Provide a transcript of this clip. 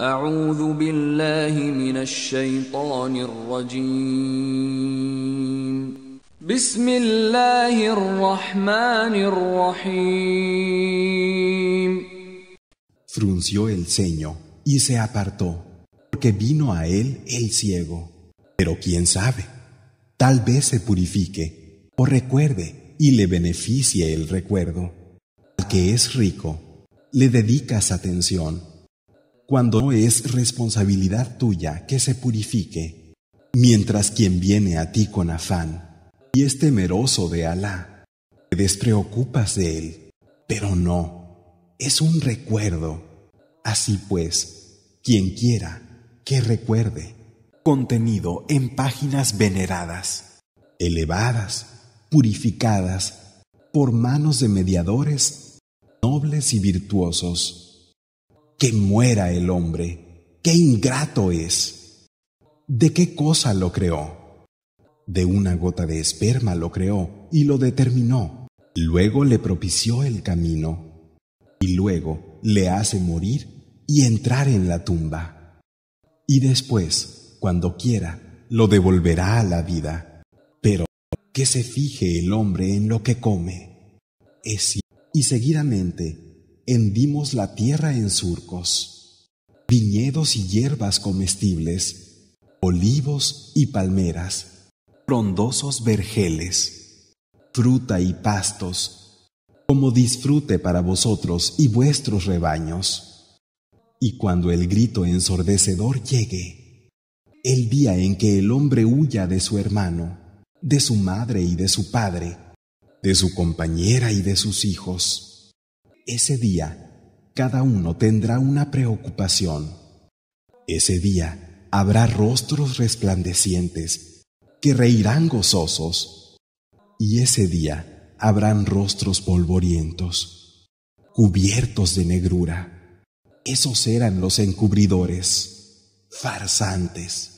أعوذ Frunció el ceño y se apartó, porque vino a él el ciego. Pero quién sabe, tal vez se purifique o recuerde y le beneficie el recuerdo. Al que es rico, le dedicas atención cuando no es responsabilidad tuya que se purifique, mientras quien viene a ti con afán y es temeroso de Alá, te despreocupas de él, pero no, es un recuerdo. Así pues, quien quiera que recuerde. Contenido en páginas veneradas, elevadas, purificadas por manos de mediadores nobles y virtuosos que muera el hombre, qué ingrato es. ¿De qué cosa lo creó? De una gota de esperma lo creó y lo determinó. Luego le propició el camino y luego le hace morir y entrar en la tumba. Y después, cuando quiera, lo devolverá a la vida. Pero que se fije el hombre en lo que come. y seguidamente Hendimos la tierra en surcos, viñedos y hierbas comestibles, olivos y palmeras, frondosos vergeles, fruta y pastos, como disfrute para vosotros y vuestros rebaños. Y cuando el grito ensordecedor llegue, el día en que el hombre huya de su hermano, de su madre y de su padre, de su compañera y de sus hijos, ese día, cada uno tendrá una preocupación. Ese día habrá rostros resplandecientes que reirán gozosos. Y ese día habrán rostros polvorientos, cubiertos de negrura. Esos eran los encubridores, farsantes.